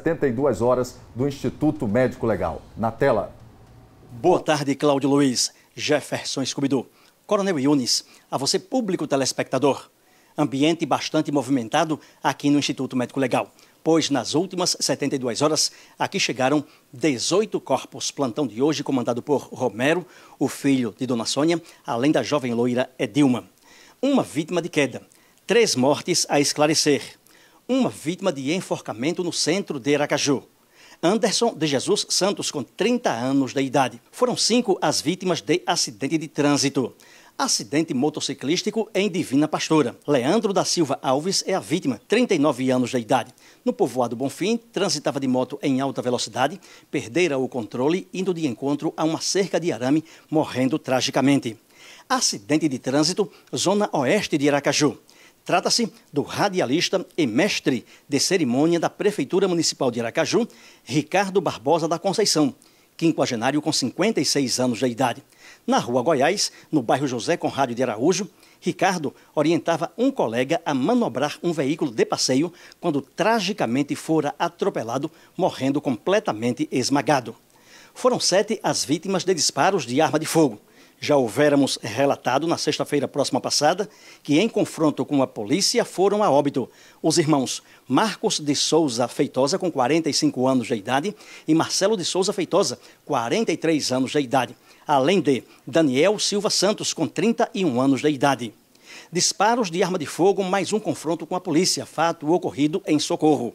72 horas do Instituto Médico Legal. Na tela. Boa tarde, Cláudio Luiz, Jefferson Escobidô, Coronel Yunis, a você público telespectador. Ambiente bastante movimentado aqui no Instituto Médico Legal, pois nas últimas 72 horas aqui chegaram 18 corpos. Plantão de hoje comandado por Romero, o filho de Dona Sônia, além da jovem loira Edilma. Uma vítima de queda, três mortes a esclarecer uma vítima de enforcamento no centro de Aracaju. Anderson de Jesus Santos, com 30 anos de idade. Foram cinco as vítimas de acidente de trânsito. Acidente motociclístico em Divina Pastora. Leandro da Silva Alves é a vítima, 39 anos de idade. No povoado Bonfim, transitava de moto em alta velocidade, perdera o controle, indo de encontro a uma cerca de arame, morrendo tragicamente. Acidente de trânsito, zona oeste de Aracaju. Trata-se do radialista e mestre de cerimônia da Prefeitura Municipal de Aracaju, Ricardo Barbosa da Conceição, quinquagenário com 56 anos de idade. Na rua Goiás, no bairro José Conrado de Araújo, Ricardo orientava um colega a manobrar um veículo de passeio quando tragicamente fora atropelado, morrendo completamente esmagado. Foram sete as vítimas de disparos de arma de fogo já houveramos relatado na sexta-feira próxima passada que, em confronto com a polícia, foram a óbito os irmãos Marcos de Souza Feitosa, com 45 anos de idade, e Marcelo de Souza Feitosa, 43 anos de idade, além de Daniel Silva Santos, com 31 anos de idade. Disparos de arma de fogo, mais um confronto com a polícia, fato ocorrido em Socorro.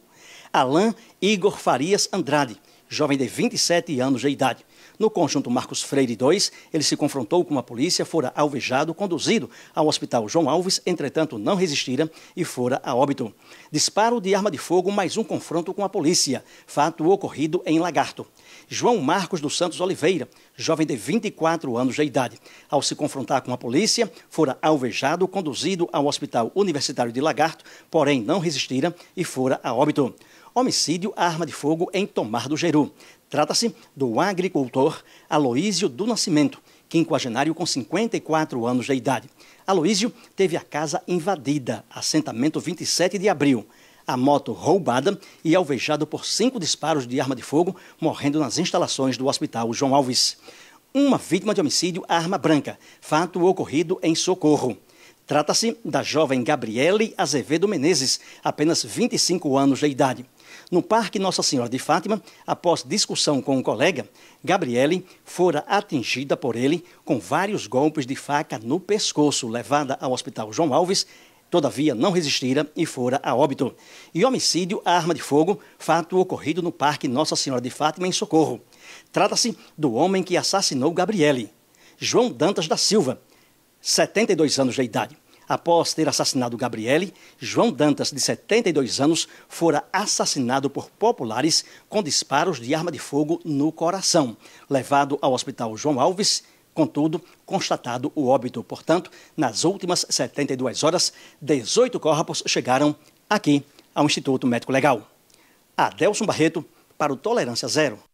Alain Igor Farias Andrade, jovem de 27 anos de idade. No conjunto Marcos Freire 2, ele se confrontou com a polícia, fora alvejado, conduzido ao hospital João Alves, entretanto não resistira e fora a óbito. Disparo de arma de fogo, mais um confronto com a polícia. Fato ocorrido em Lagarto. João Marcos dos Santos Oliveira, jovem de 24 anos de idade. Ao se confrontar com a polícia, fora alvejado, conduzido ao hospital universitário de Lagarto, porém não resistira e fora a óbito homicídio arma de fogo em Tomar do Geru. Trata-se do agricultor Aloísio do Nascimento, quinquagenário com 54 anos de idade. Aloísio teve a casa invadida, assentamento 27 de abril, a moto roubada e alvejado por cinco disparos de arma de fogo, morrendo nas instalações do hospital João Alves. Uma vítima de homicídio arma branca, fato ocorrido em Socorro. Trata-se da jovem Gabriele Azevedo Menezes, apenas 25 anos de idade. No Parque Nossa Senhora de Fátima, após discussão com um colega, Gabriele fora atingida por ele com vários golpes de faca no pescoço, levada ao Hospital João Alves, todavia não resistira e fora a óbito. E homicídio à arma de fogo, fato ocorrido no Parque Nossa Senhora de Fátima, em Socorro. Trata-se do homem que assassinou Gabriele, João Dantas da Silva, 72 anos de idade. Após ter assassinado Gabriele, João Dantas, de 72 anos, fora assassinado por populares com disparos de arma de fogo no coração. Levado ao hospital João Alves, Contudo, constatado o óbito, portanto, nas últimas 72 horas, 18 corpos chegaram aqui ao Instituto Médico Legal. Adelson Barreto, para o Tolerância Zero.